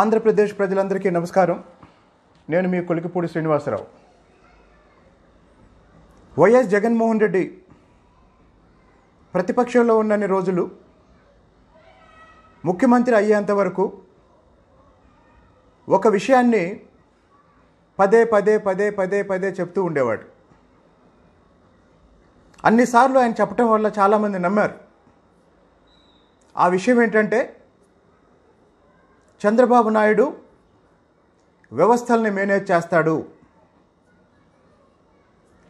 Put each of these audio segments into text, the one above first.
ఆంధ్రప్రదేశ్ ప్రజలందరికీ నమస్కారం నేను మీ కొలికిపూడి శ్రీనివాసరావు వైఎస్ జగన్మోహన్ రెడ్డి ప్రతిపక్షంలో ఉన్నన్ని రోజులు ముఖ్యమంత్రి అయ్యేంత వరకు ఒక విషయాన్ని పదే పదే పదే పదే పదే చెప్తూ ఉండేవాడు అన్నిసార్లు ఆయన చెప్పడం వల్ల చాలామంది నమ్మారు ఆ విషయం ఏంటంటే చంద్రబాబు నాయుడు వ్యవస్థల్ని మేనేజ్ చేస్తాడు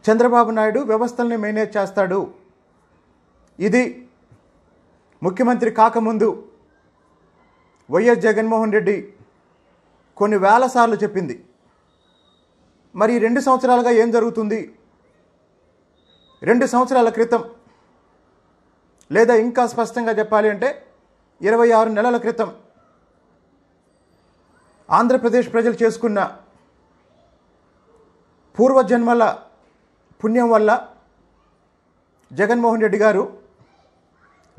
చంద్రబాబు నాయుడు వ్యవస్థల్ని మేనేజ్ చేస్తాడు ఇది ముఖ్యమంత్రి కాకముందు వైఎస్ జగన్మోహన్ రెడ్డి కొన్ని వేల సార్లు చెప్పింది మరి రెండు సంవత్సరాలుగా ఏం జరుగుతుంది రెండు సంవత్సరాల క్రితం లేదా ఇంకా స్పష్టంగా చెప్పాలి అంటే ఇరవై ఆరు నెలల క్రితం ఆంధ్రప్రదేశ్ ప్రజలు చేసుకున్న పూర్వజన్మల పుణ్యం వల్ల జగన్మోహన్ రెడ్డి గారు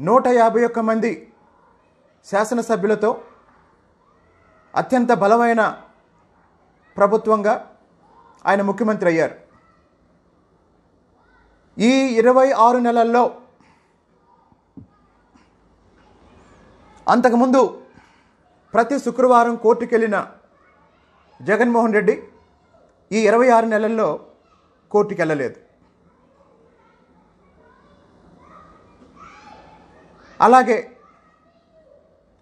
నూట యాభై ఒక్క మంది శాసనసభ్యులతో అత్యంత బలమైన ప్రభుత్వంగా ఆయన ముఖ్యమంత్రి అయ్యారు ఈ ఇరవై ఆరు నెలల్లో అంతకుముందు ప్రతి శుక్రవారం కోర్టుకెళ్ళిన జగన్మోహన్ రెడ్డి ఈ ఇరవై ఆరు నెలల్లో కోర్టుకు వెళ్ళలేదు అలాగే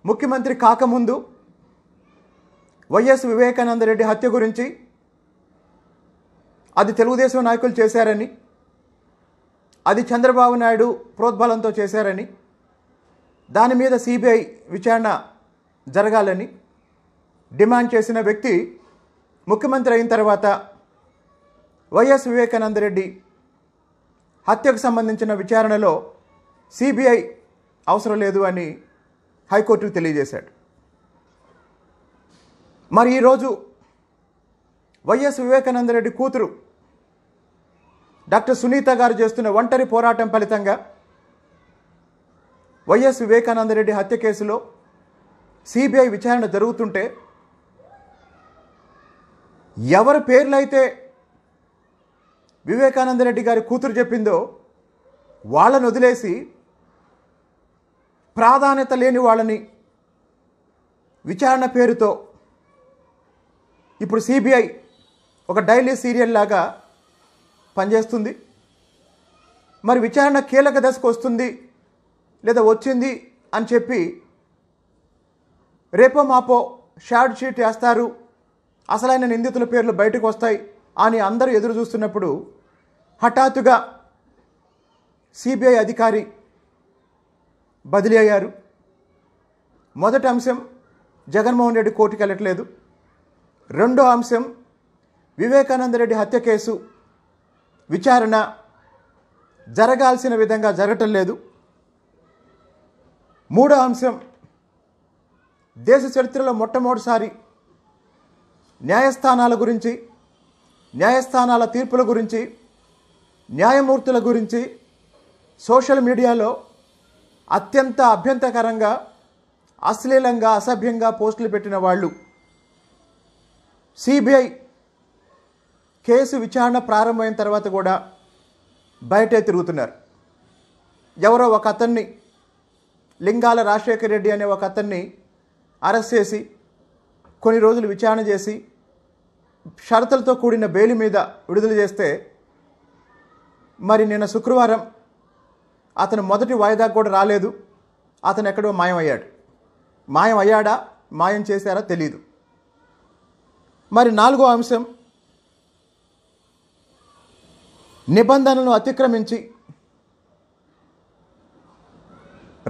ముఖ్యమంత్రి కాకముందు వైఎస్ వివేకానంద రెడ్డి హత్య గురించి అది తెలుగుదేశం నాయకులు చేశారని అది చంద్రబాబు నాయుడు ప్రోద్బలంతో చేశారని దాని మీద సిబిఐ విచారణ జరగాలని డిమాండ్ చేసిన వ్యక్తి ముఖ్యమంత్రి అయిన తర్వాత వైఎస్ వివేకానందరెడ్డి హత్యకు సంబంధించిన విచారణలో సిబిఐ అవసరం లేదు అని హైకోర్టుకు తెలియజేశాడు మరి ఈరోజు వైఎస్ వివేకానందరెడ్డి కూతురు డాక్టర్ సునీత గారు చేస్తున్న ఒంటరి పోరాటం ఫలితంగా వైఎస్ వివేకానందరెడ్డి హత్య కేసులో సిబిఐ విచారణ జరుగుతుంటే ఎవరి పేర్లైతే వివేకానంద రెడ్డి గారి కూతురు చెప్పిందో వాళ్ళను వదిలేసి ప్రాధాన్యత లేని వాళ్ళని విచారణ పేరుతో ఇప్పుడు సిబిఐ ఒక డైలీ సీరియల్ లాగా పనిచేస్తుంది మరి విచారణ కీలక దశకు వస్తుంది లేదా వచ్చింది అని చెప్పి రేపో మాపో షార్ట్ షీట్ వేస్తారు అసలైన నిందితుల పేర్లు బయటకు వస్తాయి అని అందరూ ఎదురు చూస్తున్నప్పుడు హఠాత్తుగా సిబిఐ అధికారి బదిలీ అయ్యారు మొదటి అంశం జగన్మోహన్ రెడ్డి కోర్టుకు వెళ్ళట్లేదు రెండో అంశం వివేకానందరెడ్డి హత్య కేసు విచారణ జరగాల్సిన విధంగా జరగటం లేదు మూడో అంశం దేశ చరిత్రలో మొట్టమొదటిసారి న్యాయస్థానాల గురించి న్యాయస్థానాల తీర్పుల గురించి న్యాయమూర్తుల గురించి సోషల్ మీడియాలో అత్యంత అభ్యంతకరంగా అశ్లీలంగా అసభ్యంగా పోస్టులు పెట్టిన వాళ్ళు సిబిఐ కేసు విచారణ ప్రారంభమైన తర్వాత కూడా బయటే తిరుగుతున్నారు ఎవరో ఒక అతన్ని లింగాల రాజశేఖర రెడ్డి అనే ఒక అతన్ని అరెస్ట్ చేసి కొన్ని రోజులు విచారణ చేసి షరతులతో కూడిన బెయిలు మీద విడుదల చేస్తే మరి నిన్న శుక్రవారం అతను మొదటి వాయిదా కూడా రాలేదు అతను ఎక్కడో మాయమయ్యాడు మాయం అయ్యాడా మాయం చేశారా తెలియదు మరి నాలుగో అంశం నిబంధనలను అతిక్రమించి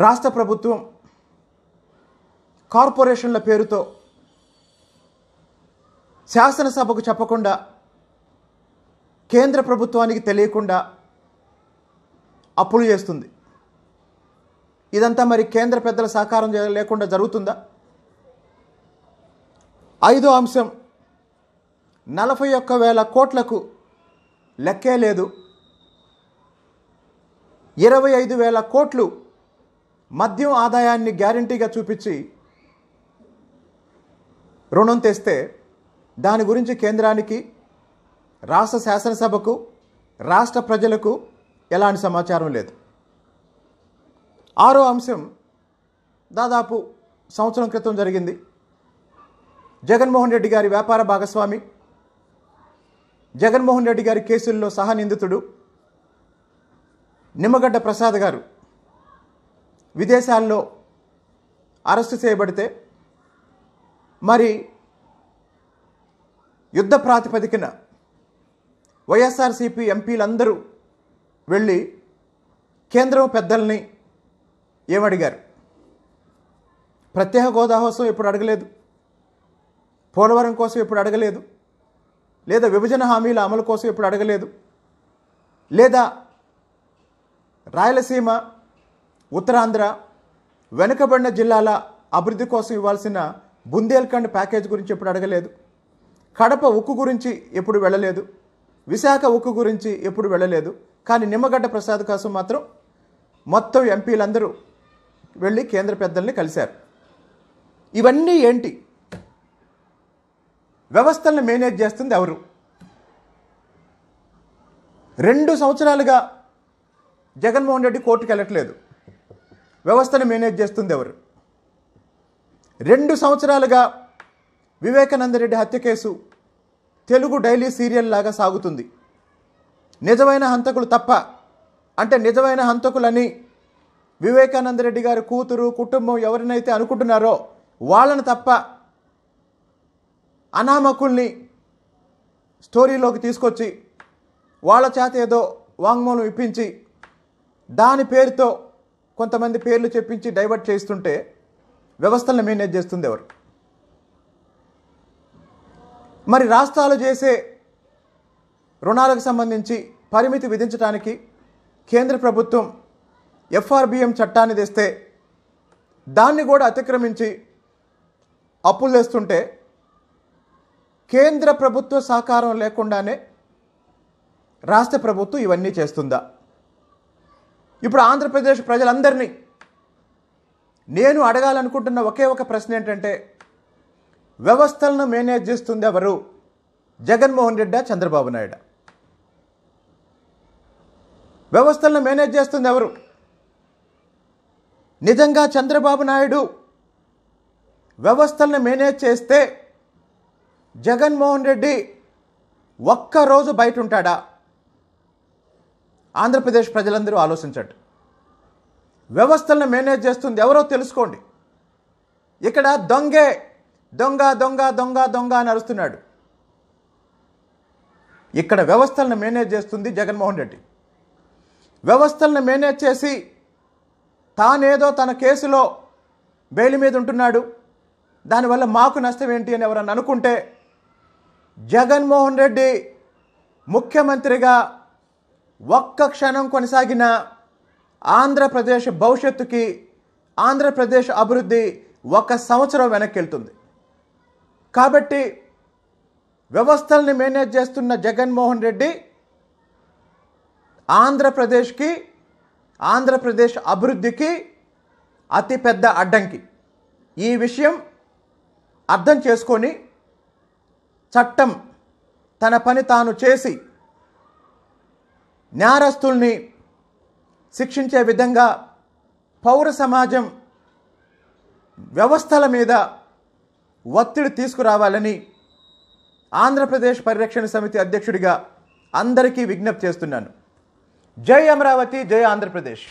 రాష్ట్ర ప్రభుత్వం కార్పొరేషన్ల పేరుతో శాసనసభకు చెప్పకుండా కేంద్ర ప్రభుత్వానికి తెలియకుండా అప్పులు చేస్తుంది ఇదంతా మరి కేంద్ర పెద్దల సహకారం లేకుండా జరుగుతుందా ఐదో అంశం నలభై ఒక్క వేల కోట్లకు లెక్కే లేదు ఇరవై ఐదు వేల కోట్లు మద్యం ఆదాయాన్ని గ్యారంటీగా చూపించి రుణం తెస్తే దాని గురించి కేంద్రానికి రాష్ట్ర శాసనసభకు రాష్ట్ర ప్రజలకు ఎలాంటి సమాచారం లేదు ఆరో అంశం దాదాపు సంవత్సరం క్రితం జరిగింది జగన్మోహన్ రెడ్డి గారి వ్యాపార భాగస్వామి జగన్మోహన్ రెడ్డి గారి కేసుల్లో సహా నిందితుడు నిమ్మగడ్డ ప్రసాద్ గారు విదేశాల్లో అరెస్టు చేయబడితే మరి యుద్ధ ప్రాతిపదికన వైఎస్ఆర్సీపీ ఎంపీలందరూ వెళ్ళి కేంద్రం పెద్దల్ని ఏమడిగారు ప్రత్యేక హోదా కోసం ఎప్పుడు అడగలేదు పోలవరం కోసం ఎప్పుడు అడగలేదు లేదా విభజన హామీల అమలు కోసం ఎప్పుడు అడగలేదు లేదా రాయలసీమ ఉత్తరాంధ్ర వెనుకబడిన జిల్లాల అభివృద్ధి కోసం ఇవ్వాల్సిన బుందేల్ఖండ్ ప్యాకేజ్ గురించి ఎప్పుడు అడగలేదు కడప ఉక్కు గురించి ఎప్పుడు వెళ్ళలేదు విశాఖ ఉక్కు గురించి ఎప్పుడు వెళ్ళలేదు కానీ నిమ్మగడ్డ ప్రసాద్ కోసం మాత్రం మొత్తం ఎంపీలందరూ వెళ్ళి కేంద్ర పెద్దల్ని కలిశారు ఇవన్నీ ఏంటి వ్యవస్థలను మేనేజ్ చేస్తుంది ఎవరు రెండు సంవత్సరాలుగా జగన్మోహన్ రెడ్డి కోర్టుకు వెళ్ళట్లేదు వ్యవస్థను మేనేజ్ చేస్తుంది ఎవరు రెండు సంవత్సరాలుగా వివేకానందరెడ్డి హత్య కేసు తెలుగు డైలీ సీరియల్ లాగా సాగుతుంది నిజమైన హంతకులు తప్ప అంటే నిజమైన హంతకులని వివేకానందరెడ్డి గారి కూతురు కుటుంబం ఎవరినైతే అనుకుంటున్నారో వాళ్ళని తప్ప అనామకుల్ని స్టోరీలోకి తీసుకొచ్చి వాళ్ళ చేత ఏదో వాంగ్మూలం ఇప్పించి దాని పేరుతో కొంతమంది పేర్లు చెప్పించి డైవర్ట్ చేస్తుంటే వ్యవస్థలను మేనేజ్ చేస్తుంది ఎవరు మరి రాష్ట్రాలు చేసే రుణాలకు సంబంధించి పరిమితి విధించడానికి కేంద్ర ప్రభుత్వం ఎఫ్ఆర్బిఎం చట్టాన్ని తెస్తే దాన్ని కూడా అతిక్రమించి అప్పులు తెస్తుంటే కేంద్ర ప్రభుత్వ సహకారం లేకుండానే రాష్ట్ర ప్రభుత్వం ఇవన్నీ చేస్తుందా ఇప్పుడు ఆంధ్రప్రదేశ్ ప్రజలందరినీ నేను అడగాలనుకుంటున్న ఒకే ఒక ప్రశ్న ఏంటంటే వ్యవస్థలను మేనేజ్ చేస్తుంది ఎవరు జగన్మోహన్ రెడ్డా చంద్రబాబు నాయుడు వ్యవస్థలను మేనేజ్ చేస్తుంది ఎవరు నిజంగా చంద్రబాబు నాయుడు వ్యవస్థలను మేనేజ్ చేస్తే జగన్మోహన్ రెడ్డి ఒక్కరోజు బయట ఉంటాడా ఆంధ్రప్రదేశ్ ప్రజలందరూ ఆలోచించట్టు వ్యవస్థలను మేనేజ్ చేస్తుంది ఎవరో తెలుసుకోండి ఇక్కడ దొంగే దొంగ దొంగ దొంగ దొంగ అని అరుస్తున్నాడు ఇక్కడ వ్యవస్థలను మేనేజ్ చేస్తుంది జగన్మోహన్ రెడ్డి వ్యవస్థలను మేనేజ్ చేసి తానేదో తన కేసులో బెయిల్ మీద ఉంటున్నాడు దానివల్ల మాకు నష్టం ఏంటి అని ఎవరన్నా అనుకుంటే జగన్మోహన్ రెడ్డి ముఖ్యమంత్రిగా ఒక్క క్షణం కొనసాగినా ఆంధ్రప్రదేశ్ భవిష్యత్తుకి ఆంధ్రప్రదేశ్ అభివృద్ధి ఒక సంవత్సరం వెనక్కి వెళ్తుంది కాబట్టి వ్యవస్థల్ని మేనేజ్ చేస్తున్న జగన్మోహన్ రెడ్డి ఆంధ్రప్రదేశ్కి ఆంధ్రప్రదేశ్ అభివృద్ధికి అతిపెద్ద అడ్డంకి ఈ విషయం అర్థం చేసుకొని చట్టం తన పని తాను చేసి నేరస్తుల్ని శిక్షించే విధంగా పౌర సమాజం వ్యవస్థల మీద ఒత్తిడి తీసుకురావాలని ఆంధ్రప్రదేశ్ పరిరక్షణ సమితి అధ్యక్షుడిగా అందరికీ విజ్ఞప్తి చేస్తున్నాను జై అమరావతి జై ఆంధ్రప్రదేశ్